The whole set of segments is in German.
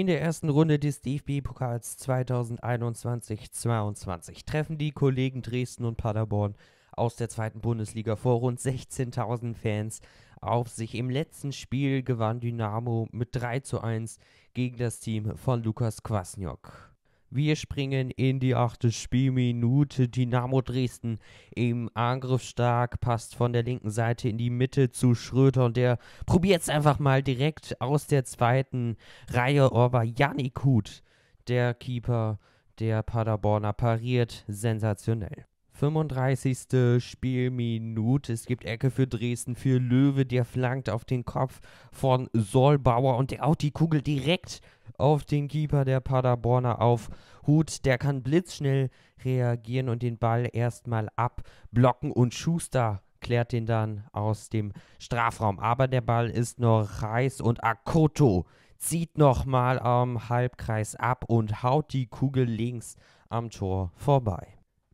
In der ersten Runde des DFB-Pokals 2021-22 treffen die Kollegen Dresden und Paderborn aus der zweiten Bundesliga vor rund 16.000 Fans auf sich. Im letzten Spiel gewann Dynamo mit 3 zu 1 gegen das Team von Lukas Kwasniok. Wir springen in die achte Spielminute. Dynamo Dresden im Angriff stark, passt von der linken Seite in die Mitte zu Schröter und der probiert es einfach mal direkt aus der zweiten Reihe. Aber Janik Huth, der Keeper der Paderborner, pariert sensationell. 35. Spielminute. Es gibt Ecke für Dresden, für Löwe, der flankt auf den Kopf von Solbauer und der auch die Kugel direkt auf den Keeper der Paderborner auf Hut. Der kann blitzschnell reagieren und den Ball erstmal abblocken und Schuster klärt den dann aus dem Strafraum. Aber der Ball ist noch heiß und Akoto zieht nochmal am Halbkreis ab und haut die Kugel links am Tor vorbei.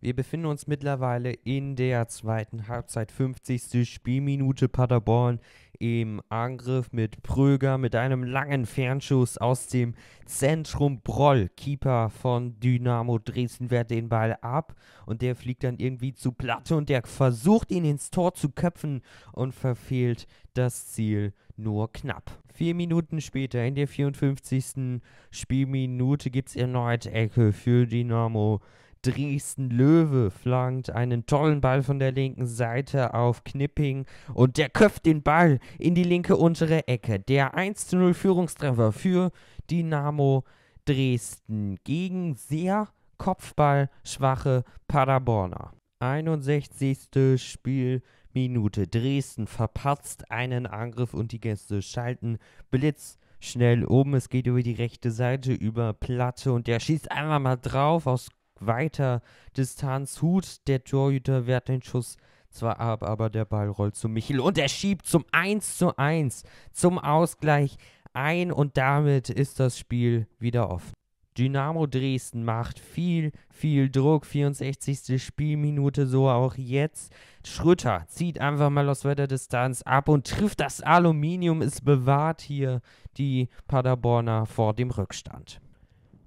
Wir befinden uns mittlerweile in der zweiten Halbzeit, 50. Spielminute Paderborn im Angriff mit Pröger mit einem langen Fernschuss aus dem Zentrum. Broll, Keeper von Dynamo Dresden, wehrt den Ball ab und der fliegt dann irgendwie zu Platte und der versucht ihn ins Tor zu köpfen und verfehlt das Ziel nur knapp. Vier Minuten später, in der 54. Spielminute, gibt es erneut Ecke für Dynamo Dresden Löwe flankt einen tollen Ball von der linken Seite auf Knipping und der köpft den Ball in die linke untere Ecke. Der 1 0 Führungstreffer für Dynamo Dresden gegen sehr kopfballschwache Paderborner. 61. Spielminute. Dresden verpatzt einen Angriff und die Gäste schalten Blitz schnell um. Es geht über die rechte Seite, über Platte und der schießt einfach mal drauf aus weiter Distanz. Hut, der Torhüter wehrt den Schuss zwar ab, aber der Ball rollt zu Michel und er schiebt zum 1 zu 1 zum Ausgleich ein und damit ist das Spiel wieder offen. Dynamo Dresden macht viel, viel Druck. 64. Spielminute, so auch jetzt. Schröter zieht einfach mal aus weiter Distanz ab und trifft das Aluminium. Es bewahrt hier die Paderborner vor dem Rückstand.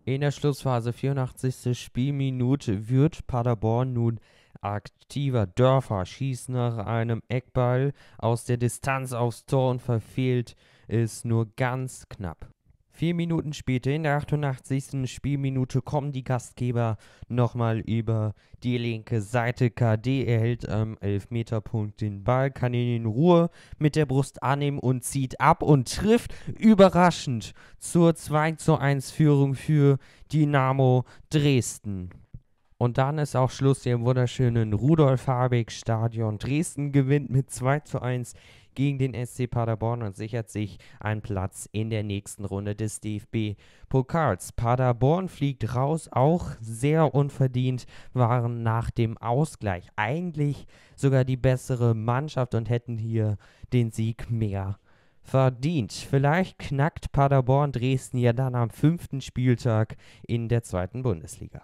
In der Schlussphase 84. Spielminute wird Paderborn nun aktiver Dörfer, schießt nach einem Eckball aus der Distanz aufs Tor und verfehlt es nur ganz knapp. Vier Minuten später, in der 88. Spielminute, kommen die Gastgeber nochmal über die linke Seite. KD erhält am Elfmeterpunkt den Ball, kann ihn in Ruhe mit der Brust annehmen und zieht ab und trifft überraschend zur 2 zu 1 Führung für Dynamo Dresden. Und dann ist auch Schluss hier im wunderschönen Rudolf-Habig-Stadion. Dresden gewinnt mit 2 zu 1 gegen den SC Paderborn und sichert sich einen Platz in der nächsten Runde des DFB-Pokals. Paderborn fliegt raus, auch sehr unverdient, waren nach dem Ausgleich eigentlich sogar die bessere Mannschaft und hätten hier den Sieg mehr verdient. Vielleicht knackt Paderborn Dresden ja dann am fünften Spieltag in der zweiten Bundesliga.